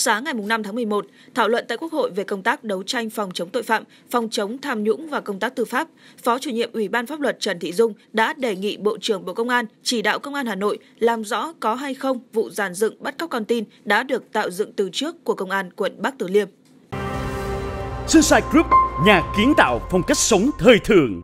sáng ngày 5 tháng 11 thảo luận tại Quốc hội về công tác đấu tranh phòng chống tội phạm, phòng chống tham nhũng và công tác tư pháp, Phó chủ nhiệm Ủy ban Pháp luật Trần Thị Dung đã đề nghị Bộ trưởng Bộ Công an chỉ đạo Công an Hà Nội làm rõ có hay không vụ giàn dựng bắt cóc con tin đã được tạo dựng từ trước của Công an quận Bắc Từ Liêm. Sunshine Group, nhà kiến tạo phong cách sống thời thượng.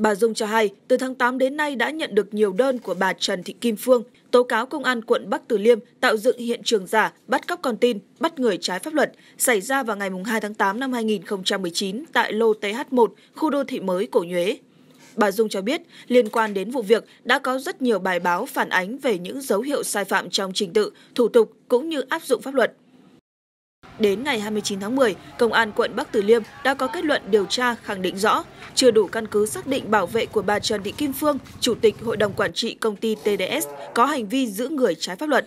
Bà Dung cho hay, từ tháng 8 đến nay đã nhận được nhiều đơn của bà Trần Thị Kim Phương tố cáo công an quận Bắc Từ Liêm tạo dựng hiện trường giả, bắt cóc con tin, bắt người trái pháp luật, xảy ra vào ngày 2 tháng 8 năm 2019 tại lô TH1, khu đô thị mới Cổ Nhuế. Bà Dung cho biết, liên quan đến vụ việc đã có rất nhiều bài báo phản ánh về những dấu hiệu sai phạm trong trình tự, thủ tục cũng như áp dụng pháp luật. Đến ngày 29 tháng 10, Công an quận Bắc Từ Liêm đã có kết luận điều tra khẳng định rõ chưa đủ căn cứ xác định bảo vệ của bà Trần Thị Kim Phương, Chủ tịch Hội đồng Quản trị Công ty TDS có hành vi giữ người trái pháp luật.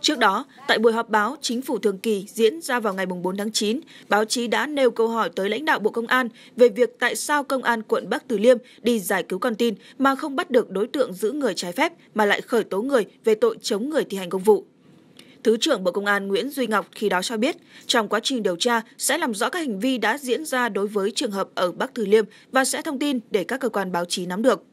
Trước đó, tại buổi họp báo chính phủ thường kỳ diễn ra vào ngày 4 tháng 9, báo chí đã nêu câu hỏi tới lãnh đạo Bộ Công an về việc tại sao Công an quận Bắc Từ Liêm đi giải cứu con tin mà không bắt được đối tượng giữ người trái phép mà lại khởi tố người về tội chống người thi hành công vụ. Thứ trưởng Bộ Công an Nguyễn Duy Ngọc khi đó cho biết, trong quá trình điều tra sẽ làm rõ các hành vi đã diễn ra đối với trường hợp ở Bắc Từ Liêm và sẽ thông tin để các cơ quan báo chí nắm được.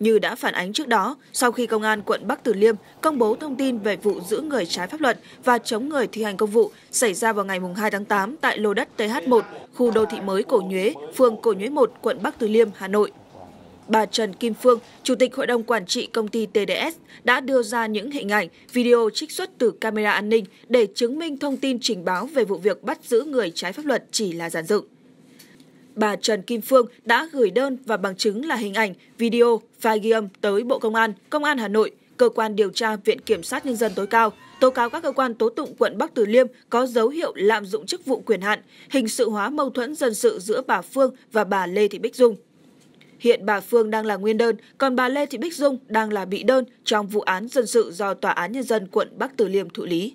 Như đã phản ánh trước đó, sau khi Công an quận Bắc Từ Liêm công bố thông tin về vụ giữ người trái pháp luật và chống người thi hành công vụ xảy ra vào ngày 2 tháng 8 tại lô đất TH1, khu đô thị mới Cổ Nhuế, phường Cổ Nhuế 1, quận Bắc Từ Liêm, Hà Nội, bà Trần Kim Phương, Chủ tịch Hội đồng Quản trị Công ty TDS, đã đưa ra những hình ảnh, video trích xuất từ camera an ninh để chứng minh thông tin trình báo về vụ việc bắt giữ người trái pháp luật chỉ là giản dựng. Bà Trần Kim Phương đã gửi đơn và bằng chứng là hình ảnh, video, file ghi âm tới Bộ Công an, Công an Hà Nội, Cơ quan Điều tra Viện Kiểm sát Nhân dân tối cao, tố cáo các cơ quan tố tụng quận Bắc Từ Liêm có dấu hiệu lạm dụng chức vụ quyền hạn, hình sự hóa mâu thuẫn dân sự giữa bà Phương và bà Lê Thị Bích Dung. Hiện bà Phương đang là nguyên đơn, còn bà Lê Thị Bích Dung đang là bị đơn trong vụ án dân sự do Tòa án Nhân dân quận Bắc Từ Liêm thụ lý.